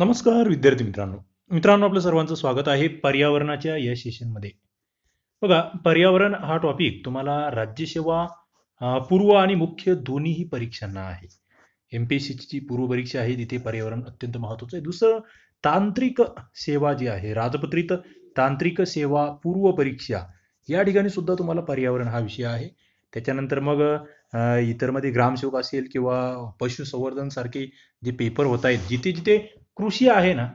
नमस्कार विद्यार्थी मित्रांनो मित्रांनो आपलं सर्वांचं स्वागत आहे पर्यावरणाच्या या सेशनमध्ये बघा पर्यावरण हा टॉपिक तुम्हाला राज्यसेवा पूर्व आणि मुख्य दोन्हीही परीक्षांना आहे एम पी एस सीची पूर्व परीक्षा आहे तिथे पर्यावरण अत्यंत महत्वाचं आहे दुसरं तांत्रिक सेवा जी आहे राजपत्रित तांत्रिक सेवा पूर्व परीक्षा या ठिकाणी सुद्धा तुम्हाला पर्यावरण हा विषय आहे त्याच्यानंतर मग इतरमध्ये ग्रामसेवक असेल किंवा पशुसंवर्धन सारखे जे पेपर होत आहेत जिथे जिथे कृषी आहे ना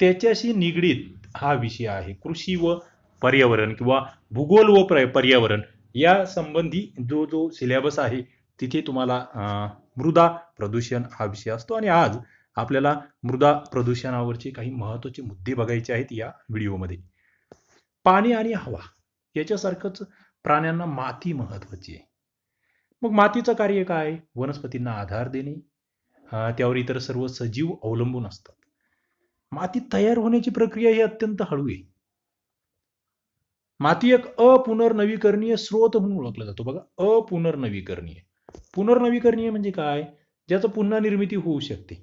त्याच्याशी निगडीत हा विषय आहे कृषी व पर्यावरण किंवा भूगोल व पर्यावरण या संबंधी जो जो सिलेबस आहे तिथे तुम्हाला मृदा प्रदूषण हा विषय असतो आणि आज आपल्याला मृदा प्रदूषणावरचे काही महत्वाचे मुद्दे बघायचे आहेत या व्हिडिओमध्ये पाणी आणि हवा याच्यासारखंच प्राण्यांना माती महत्वाची आहे मग मातीचं कार्य काय वनस्पतींना आधार देणे त्यावर इतर सर्व सजीव अवलंबून असतात माती तयार होण्याची प्रक्रिया ही अत्यंत हळू आहे माती एक अपुनर्नवीकरणीय स्रोत म्हणून ओळखला जातो बघा अपुनर्नवीकरणीय पुनर्नवीकरणीय म्हणजे काय ज्याचं पुन्हा निर्मिती होऊ शकते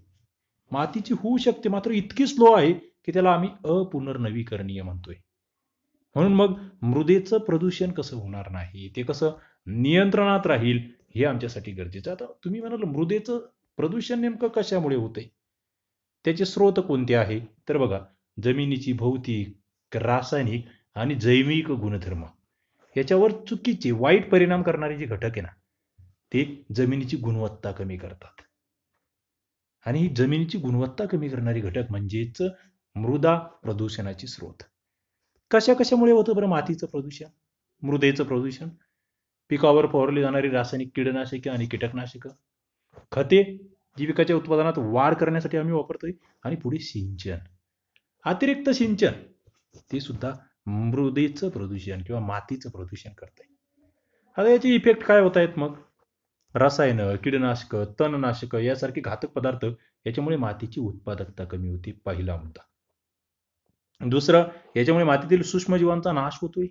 मातीची होऊ शकते मात्र इतकी स्लो आहे की त्याला आम्ही अपुनर्नवीकरणीय म्हणतोय म्हणून मग मृदेचं प्रदूषण कसं होणार नाही ते कसं नियंत्रणात राहील हे आमच्यासाठी गरजेचं आता तुम्ही म्हणाल मृदेचं प्रदूषण नेमकं कशामुळे होते त्याचे स्रोत कोणते आहे तर बघा जमिनीची भौतिक रासायनिक आणि जैविक गुणधर्म याच्यावर चुकीचे वाईट परिणाम करणारे जे घटक आहे ना ते जमिनीची गुणवत्ता कमी करतात आणि ही जमिनीची गुणवत्ता कमी करणारे घटक म्हणजेच मृदा प्रदूषणाची स्रोत कशा कशामुळे होतं बरं मातीचं प्रदूषण मृदेचं प्रदूषण पिकावर फवारली जाणारी रासायनिक कीडनाशके आणि कीटकनाशकं खते जीविकाच्या उत्पादनात वाढ करण्यासाठी आम्ही वापरतोय आणि पुढे सिंचन अतिरिक्त सिंचन ते सुद्धा मृदेचं प्रदूषण किंवा मातीचं प्रदूषण करत आहे आता याचे इफेक्ट काय होत आहेत मग रसायन कीडनाशक तणनाशक यासारखे घातक पदार्थ याच्यामुळे मातीची उत्पादकता कमी होते पहिला मुद्दा दुसरं याच्यामुळे मातीतील सूक्ष्मजीवांचा नाश होतोय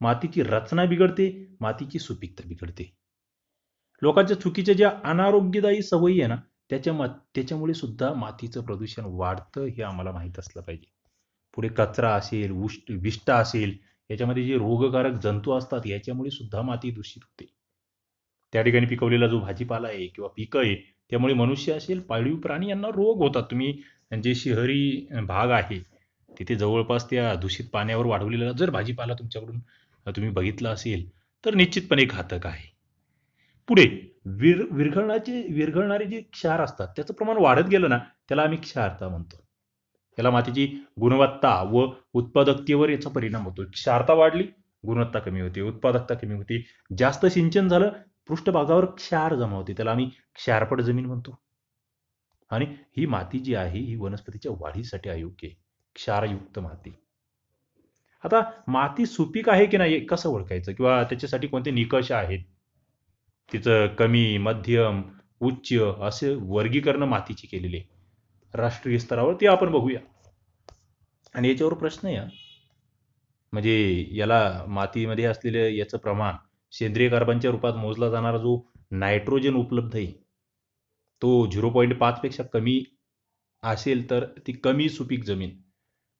मातीची रचना बिघडते मातीची सुपीकता बिघडते लोकांच्या चुकीच्या ज्या अनारोग्यदायी सवयी आहे ना त्याच्या त्याच्यामुळे सुद्धा मातीचं प्रदूषण वाढतं हे आम्हाला माहीत असलं पाहिजे पुढे कचरा असेल उष्ट विष्टा असेल याच्यामध्ये जे रोगकारक जंतू असतात याच्यामुळे सुद्धा माती दूषित होते त्या ठिकाणी पिकवलेला जो भाजीपाला आहे किंवा पिकं आहे त्यामुळे मनुष्य असेल पाळीव प्राणी यांना रोग होतात तुम्ही जे शहरी भाग आहे तिथे जवळपास त्या दूषित पाण्यावर वाढवलेला जर भाजीपाला तुमच्याकडून तुम्ही बघितला असेल तर निश्चितपणे घातक आहे पुढे विर विरघळणाचे विरघळणारे जे क्षार असतात त्याचं प्रमाण वाढत गेलं ना त्याला आम्ही क्षारता म्हणतो त्याला मातीची गुणवत्ता व उत्पादकतेवर याचा परिणाम होतो क्षारता वाढली गुणवत्ता कमी होती उत्पादकता कमी होती जास्त सिंचन झालं पृष्ठभागावर क्षार जमा होते त्याला आम्ही क्षारपट जमीन म्हणतो आणि ही माती जी आहे ही वनस्पतीच्या वाढीसाठी अयोग्य क्षारयुक्त माती आता माती सुपीक आहे की नाही कसं ओळखायचं किंवा त्याच्यासाठी कोणते निकष आहेत तिचं कमी मध्यम उच्च असे वर्गीकरण मातीची केलेली राष्ट्रीय स्तरावर ते आपण बघूया आणि याच्यावर प्रश्न या म्हणजे याला मातीमध्ये असलेलं याचं प्रमाण सेंद्रिय कार्बनच्या रूपात मोजला जाणारा जो नायट्रोजन उपलब्ध आहे तो झिरो पॉईंट पेक्षा कमी असेल तर ती कमी सुपीक जमीन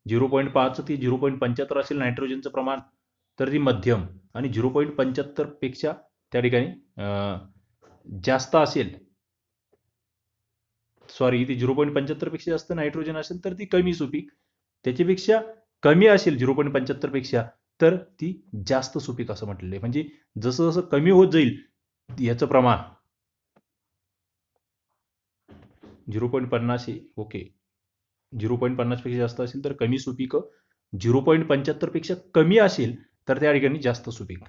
झिरो पॉईंट पाच ते झिरो पॉईंट पंच्याहत्तर असेल नायट्रोजनचं प्रमाण तर ती मध्यम आणि झिरो पॉईंट पेक्षा त्या ठिकाणी जास्त असेल सॉरी ती झिरो पॉईंट पेक्षा जास्त नायट्रोजन असेल तर ती कमी सुपीक त्याच्यापेक्षा कमी असेल झिरो पॉईंट पेक्षा तर ती जास्त सुपीक असं म्हटलेलं आहे म्हणजे जसं जसं कमी होत जाईल याचं प्रमाण झिरो पॉईंट पन्नास ओके झिरो पॉईंट पेक्षा जास्त असेल तर कमी सुपीक झिरो पॉईंट पेक्षा कमी असेल तर त्या ठिकाणी जास्त सुपीक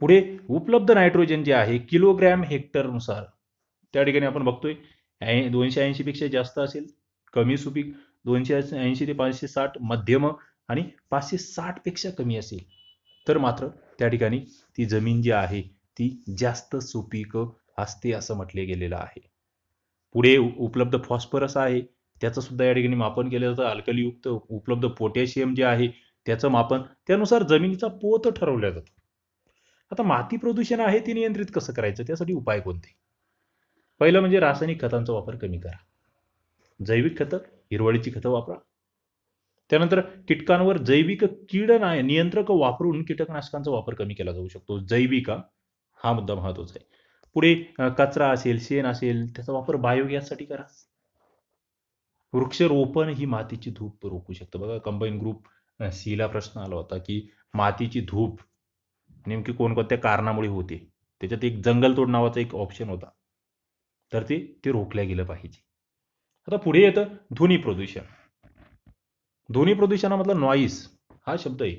पुढे उपलब्ध नायट्रोजन जे आहे किलोग्रॅम हेक्टरनुसार त्या ठिकाणी आपण बघतोय दोनशे ऐंशी पेक्षा जास्त असेल कमी सुपीक दोनशे ऐंशी ते पाचशे साठ मध्यम आणि पाचशे साठ पेक्षा कमी असेल तर मात्र त्या ठिकाणी ती जमीन जी आहे ती जास्त सुपीक असते असं म्हटले गेलेलं आहे पुढे उपलब्ध फॉस्फरस आहे त्याचं सुद्धा या ठिकाणी मापन केलं जातं अल्कलीयुक्त उपलब्ध पोटॅशियम जे आहे त्याचं मापन त्यानुसार जमिनीचा पोत ठरवला जातो आता माती प्रदूषण आहे ते नियंत्रित कसं करायचं त्यासाठी उपाय कोणते पहिलं म्हणजे रासायनिक खतांचा वापर कमी करा जैविक खतं हिरवळीची खतं वापरा त्यानंतर कीटकांवर जैविक कीड नियंत्रक वापरून कीटकनाशकांचा वापर कमी केला जाऊ शकतो जैविका हा मुद्दा महत्वाचा आहे पुढे कचरा असेल शेण असेल त्याचा वापर बायोगॅससाठी करा वृक्षरोपण ही मातीची धूप रोखू शकतं बघा कंबाईन ग्रुप सीला प्रश्न आला होता की मातीची धूप नेमकी कोणकोणत्या कारणामुळे होते त्याच्यात एक जंगलतोड नावाचा एक ऑप्शन होता तर ते ते रोखल्या गेलं पाहिजे आता पुढे येतं ध्वनी प्रदूषण ध्वनी प्रदूषणामधला नॉईस हा शब्द आहे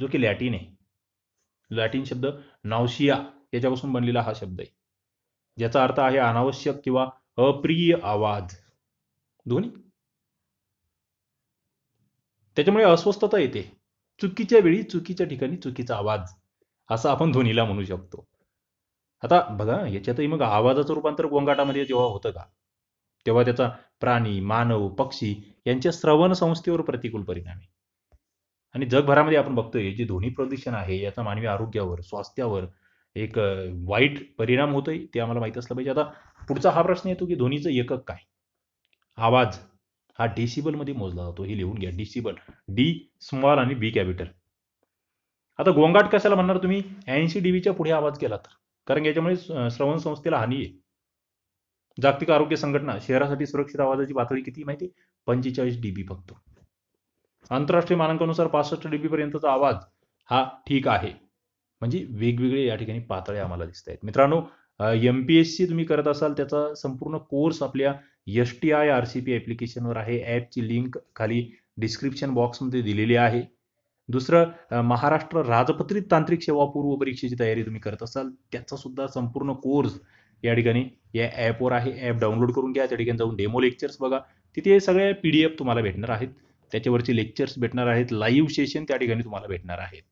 जो की लॅटिन आहे लॅटिन शब्द नावशिया याच्यापासून बनलेला हा शब्द आहे ज्याचा अर्थ आहे अनावश्यक किंवा अप्रिय आवाज ध्वनी त्याच्यामुळे अस्वस्थता येते चुकीच्या वेळी चुकीच्या ठिकाणी चुकीचा आवाज असं आपण ध्वनीला म्हणू शकतो आता बघा याच्यातही मग आवाजाचं रूपांतर गोंगाटामध्ये जेव्हा होतं का तेव्हा त्याचा प्राणी मानव पक्षी यांच्या श्रवण संस्थेवर प्रतिकूल परिणाम आहे आणि जगभरामध्ये आपण बघतोय जे ध्वनी प्रदूषण आहे याचा मानवी आरोग्यावर स्वास्थ्यावर एक वाईट परिणाम होतोय ते आम्हाला माहित असलं पाहिजे आता पुढचा हा प्रश्न येतो की ध्वनीचं एकक काय आवाज हा डेसिबलमध्ये मोजला जातो हे लिहून घ्या डेसिबल डी स्मॉल आणि बी कॅपिटल आता गोंगाट कशाला म्हणणार तुम्ही ऐंशी डीबीच्या पुढे आवाज केला तर कारण याच्यामुळे श्रवण संस्थेला हानी आहे जागतिक आरोग्य संघटना शहरासाठी सुरक्षित आवाजाची पातळी किती माहिती पंचेचाळीस डीबी फक्त आंतरराष्ट्रीय मानांकानुसार पासष्ट डीबी पर्यंतचा आवाज हा ठीक आहे म्हणजे वेगवेगळे या ठिकाणी पातळ्या आम्हाला दिसत आहेत मित्रांनो एम पी एस सी तुम्ही करत असाल त्याचा संपूर्ण कोर्स आपल्या S T I R C P ॲप्लिकेशनवर आहे ॲपची लिंक खाली डिस्क्रिप्शन बॉक्समध्ये दिलेली आहे दुसरं महाराष्ट्र राजपत्रित तांत्रिक सेवा पूर्व परीक्षेची तयारी तुम्ही करत असाल त्याचा सुद्धा संपूर्ण कोर्स या ठिकाणी या ॲपवर आहे ॲप डाउनलोड करून घ्या त्या ठिकाणी जाऊन डेमो लेक्चर्स बघा तिथे सगळे पी तुम्हाला भेटणार आहेत त्याच्यावरचे लेक्चर्स भेटणार आहेत लाईव्ह सेशन त्या ठिकाणी तुम्हाला भेटणार आहेत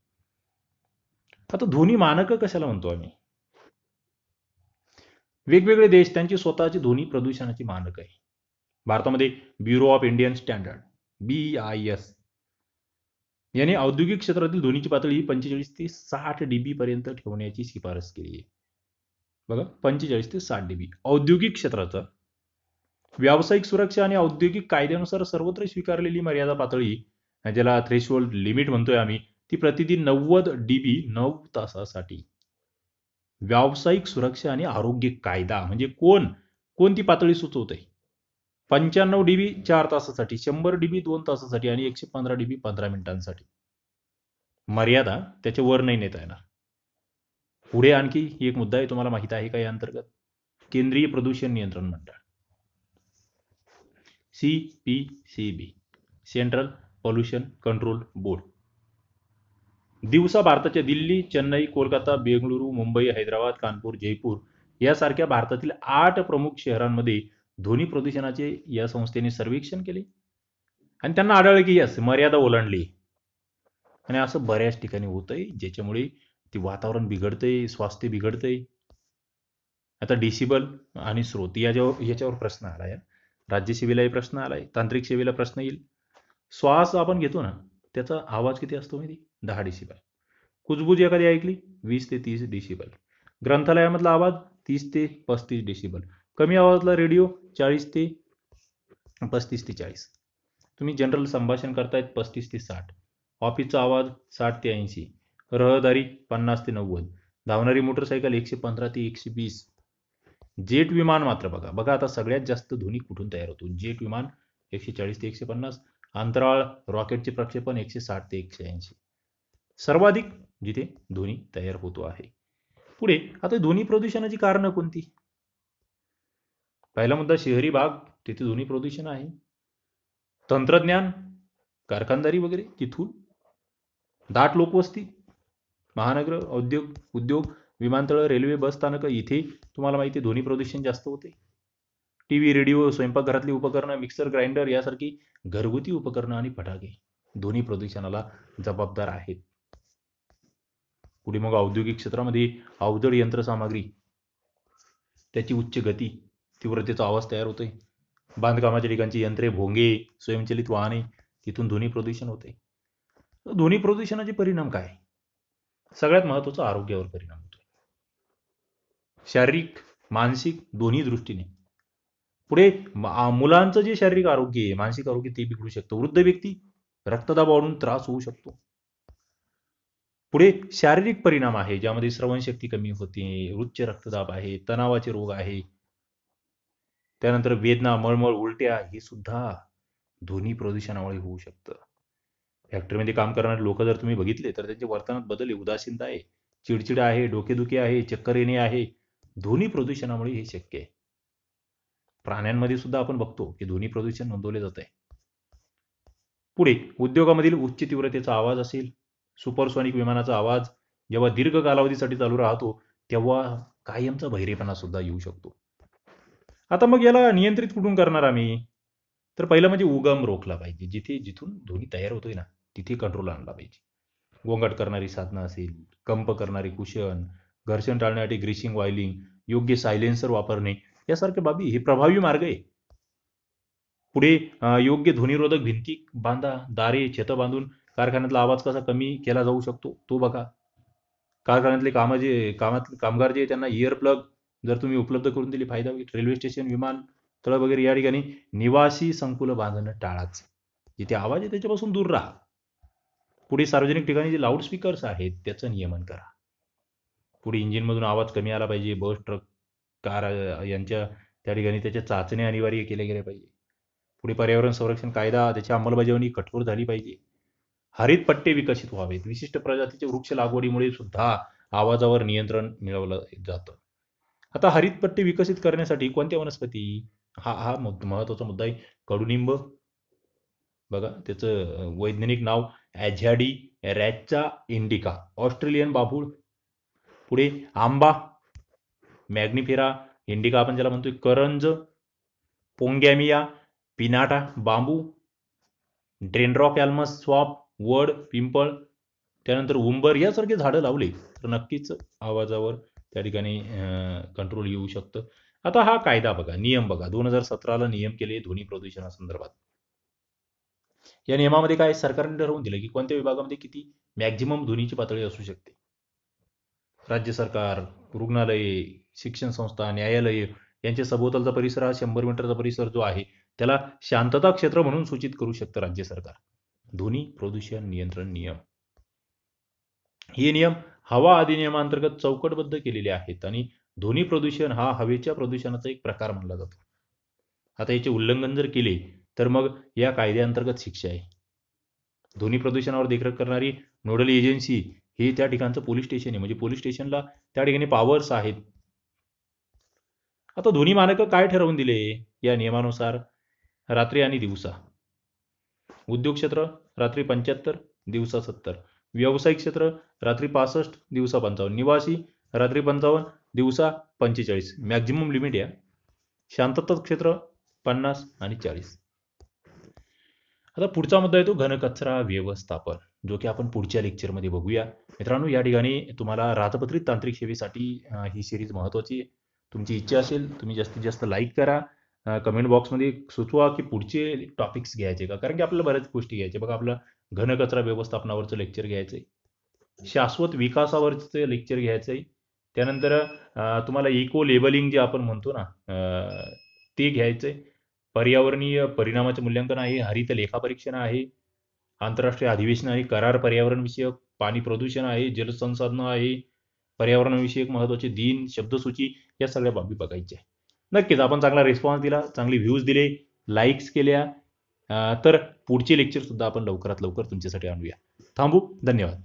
आता ध्वनी मानकं कशाला म्हणतो आम्ही वेगवेगळे देश त्यांची स्वतःची ध्वनी प्रदूषणाची मानक आहे भारतामध्ये bureau of Indian standard B I S याने औद्योगिक क्षेत्रातील ध्वनीची पातळी पंचेचाळीस ते साठ डीबी पर्यंत ठेवण्याची शिफारस केली आहे बघा पंचेचाळीस ते साठ डीबी औद्योगिक क्षेत्राचा व्यावसायिक सुरक्षा आणि औद्योगिक कायद्यानुसार सर्वत्र स्वीकारलेली मर्यादा पातळी ज्याला थ्रेशोल्ड लिमिट म्हणतोय आम्ही ती प्रतिदिन नव्वद डीबी नऊ तासासाठी व्यावसायिक सुरक्षा आणि आरोग्य कायदा म्हणजे कोण कोणती पातळी सुचवत आहे पंच्याण्णव डीबी चार तासासाठी शंभर डीबी दोन तासासाठी आणि एकशे पंधरा डीबी पंधरा मिनिटांसाठी मर्यादा त्याचे वर नाही नेता येणार पुढे आणखी एक मुद्दा आहे तुम्हाला माहित आहे का या अंतर्गत केंद्रीय प्रदूषण नियंत्रण मंडळ C central pollution control board दिवसा भारताच्या दिल्ली चेन्नई कोलकाता बेंगळुरू मुंबई हैदराबाद कानपूर जयपूर यासारख्या भारतातील आठ प्रमुख शहरांमध्ये ध्वनी प्रदूषणाचे या संस्थेने सर्वेक्षण केले आणि त्यांना आढळले की यस मर्यादा ओलांडली आणि असं बऱ्याच ठिकाणी होतंय ज्याच्यामुळे ते वातावरण बिघडतंय स्वास्थ्य बिघडतंय आता डिसिबल आणि स्रोत याच्यावर याच्यावर प्रश्न आला राज्य सेवेलाही प्रश्न आलाय तांत्रिक सेवेला प्रश्न येईल श्वास आपण घेतो ना त्याचा आवाज किती असतो माहिती दहा डिसिबल कुजबूज एखादी ऐकली वीस ते तीस डिसिबल ग्रंथालयामधला आवाज तीस ते पस्तीस डिसिबल कमी आवाजातला रेडिओ चाळीस ते पस्तीस ते चाळीस तुम्ही जनरल संभाषण करतायत पस्तीस ते साठ ऑफिसचा आवाज साठ ते ऐंशी रहदारी पन्नास ते नव्वद धावणारी मोटरसायकल एकशे पंधरा ते एकशे वीस जेट विमान मात्र बघा बघा आता सगळ्यात जास्त ध्वनी कुठून तयार होतो जेट विमान एकशे चाळीस ते एकशे पन्नास अंतराळ रॉकेटचे प्रक्षेपण एकशे साठ ते एकशे ऐंशी सर्वाधिक जिथे ध्वनी तयार होतो आहे पुढे आता ध्वनी प्रदूषणाची कारणं कोणती पहिला मुद्दा शहरी भाग तिथे ध्वनी प्रदूषण आहे तंत्रज्ञान कारखानदारी वगैरे तिथून दाट लोकवस्ती महानगर औद्योग उद्योग विमानतळ रेल्वे बस स्थानक इथे तुम्हाला माहिती ध्वनी प्रदूषण जास्त होते टी व्ही रेडिओ स्वयंपाकघरातली उपकरणं मिक्सर ग्राइंडर यासारखी घरगुती उपकरणं आणि फटाके ध्वनी प्रदूषणाला जबाबदार आहेत पुढे मग औद्योगिक क्षेत्रामध्ये अवजड यंत्रसामग्री त्याची उच्च गती तीव्रतेचा आवाज तयार होतोय बांधकामाच्या ठिकाणची यंत्रे भोंगे स्वयंचलित वाहने तिथून ध्वनी प्रदूषण होते ध्वनी प्रदूषणाचे परिणाम काय सगळ्यात महत्वाचा आरोग्यावर परिणाम होतो शारीरिक मानसिक दोन्ही दृष्टीने पुढे मुलांचं जे शारीरिक आरोग्य आहे मानसिक आरोग्य ते बिघडू शकतं वृद्ध व्यक्ती रक्तदाब वाढून त्रास होऊ शकतो पुढे शारीरिक परिणाम आहे ज्यामध्ये श्रवणशक्ती कमी होते उच्च रक्तदाब आहे तणावाचे रोग आहे त्यानंतर वेदना मळमळ उलट्या हे सुद्धा ध्वनी प्रदूषणामुळे होऊ शकतं फॅक्टरीमध्ये काम करणारे लोक जर तुम्ही बघितले तर त्यांच्या वर्तनात बदल आहे उदासीनता आहे चिडचिड आहे डोकेदुखी आहे चक्कर येणे आहे ध्वनी प्रदूषणामुळे हे शक्य आहे प्राण्यांमध्ये सुद्धा आपण बघतो की ध्वनी प्रदूषण नोंदवले जात आहे पुढे उद्योगामधील उच्च तीव्रतेचा आवाज असेल सुपरसॉनिक विमानाचा आवाज जेव्हा दीर्घ कालावधीसाठी चालू राहतो तेव्हा कायमचा बहिरेपणा सुद्धा येऊ शकतो आता मग याला नियंत्रित कुठून करणार आम्ही तर पहिला म्हणजे उगम रोखला पाहिजे जिथे जिथून ध्वनी तयार होतोय ना तिथे कंट्रोल आणला पाहिजे गोंगाट करणारी साधनं असेल कंप करणारी कुशन घर्षण टाळण्यासाठी ग्रीसिंग वायलिंग योग्य सायलेन्सर वापरणे यासारखे बाबी हे प्रभावी मार्ग आहे पुढे योग्य ध्वनिरोधक भिंती बांधा दारे छत बांधून कारखान्यातला आवाज कसा कमी केला जाऊ शकतो तो बघा कारखान्यातले कामं जे कामात कामगार जे त्यांना इयर प्लग जर तुम्ही उपलब्ध करून दिली फायदा होईल रेल्वे स्टेशन विमान तळ वगैरे या ठिकाणी निवासी संकुलं बांधणं टाळाच जिथे आवाज आहे त्याच्यापासून दूर राहा पुढे सार्वजनिक ठिकाणी जे स्पीकर्स आहेत त्याचं नियमन करा पुढे इंजिनमधून आवाज कमी आला पाहिजे बस ट्रक कार यांच्या त्या ठिकाणी त्याच्या चाचण्या अनिवार्य केल्या गेल्या पाहिजे पुढे पर्यावरण संरक्षण कायदा त्याच्या अंमलबजावणी कठोर झाली पाहिजे हरित पट्टे विकसित व्हावेत विशिष्ट प्रजातीचे वृक्ष लागवडीमुळे सुद्धा आवाजावर नियंत्रण मिळवलं जातं आता हरितपट्टी विकसित करण्यासाठी कोणत्या वनस्पती हा हा महत्वाचा मुद्दा आहे कडुनिंब बघा त्याचं वैज्ञानिक नाव ॲझॅडी रॅचा इंडिका ऑस्ट्रेलियन बाभूळ पुढे आंबा मॅग्निफेरा इंडिका आपण ज्याला म्हणतोय करंज पोंगॅमिया पिनाटा बांबू ड्रेनरॉक ॲल्मस स्वाप वड पिंपळ त्यानंतर उंबर यासारखे झाडं लावले तर नक्कीच आवाजावर त्या ठिकाणी कंट्रोल येऊ शकतं आता हा कायदा बघा नियम बघा दोन हजार सतराला नियम केले ध्वनी प्रदूषणासंदर्भात या नियमामध्ये काय सरकारने ठरवून दिलं की कोणत्या विभागामध्ये किती मॅक्झिमम ध्वनीची पातळी असू शकते राज्य सरकार रुग्णालये शिक्षण संस्था न्यायालय यांच्या सभोवतालचा परिसर हा शंभर मीटरचा परिसर जो आहे त्याला शांतता क्षेत्र म्हणून सूचित करू शकतं राज्य सरकार ध्वनी प्रदूषण नियंत्रण नियम हे नियम हवा अधिनियमांतर्गत चौकटबद्ध केलेले आहेत आणि ध्वनी प्रदूषण हा हवेच्या प्रदूषणाचा एक प्रकार मानला जातो आता याचे उल्लंघन जर केले तर मग या कायद्याअंतर्गत शिक्षा आहे ध्वनी प्रदूषणावर देखरेख करणारी नोडल एजन्सी हे त्या ठिकाणचं पोलीस स्टेशन आहे म्हणजे पोलीस स्टेशनला त्या ठिकाणी पॉवर्स आहेत आता ध्वनी मानक काय ठरवून दिले या नियमानुसार रात्री आणि दिवसा उद्योग क्षेत्र रात्री पंच्याहत्तर दिवसा सत्तर व्यावसायिक क्षेत्र रात्री पासष्ट दिवसा पंचावन्न निवासी रात्री पंचावन्न दिवसा पंचेचाळीस मॅक्झिमम लिमिट या शांतता क्षेत्र पन्नास आणि चाळीस आता पुढचा मुद्दा येतो घनकचरा व्यवस्थापन जो की आपण पुढच्या लेक्चरमध्ये बघूया मित्रांनो या ठिकाणी तुम्हाला राजपत्रित तांत्रिक सेवेसाठी ही सिरीज महत्वाची आहे तुमची इच्छा असेल तुम्ही जास्तीत जास्त लाईक करा कमेंट बॉक्समध्ये सुचवा की पुढचे टॉपिक्स घ्यायचे का कारण की आपल्याला बऱ्याच गोष्टी घ्यायचे बघा आपलं घनकचरा व्यवस्थापनावरचं लेक्चर घ्यायचं आहे शाश्वत विकासावरचं लेक्चर घ्यायचं आहे त्यानंतर तुम्हाला इको लेबलिंग जे आपण म्हणतो ना ते घ्यायचंय पर्यावरणीय परिणामाचे मूल्यांकन आहे हरित लेखापरीक्षण आहे आंतरराष्ट्रीय अधिवेशन आहे करार पर्यावरणविषयक पाणी प्रदूषण आहे जलसंसाधन आहे पर्यावरणविषयक महत्त्वाचे दिन शब्दसूची या सगळ्या बाबी बघायच्या नक्कीच आपण चांगला रिस्पॉन्स दिला चांगली व्ह्यूज दिले लाईक्स केल्या तर पुढचे सुद्धा आपण लवकरात लवकर तुमच्यासाठी आणूया थांबू धन्यवाद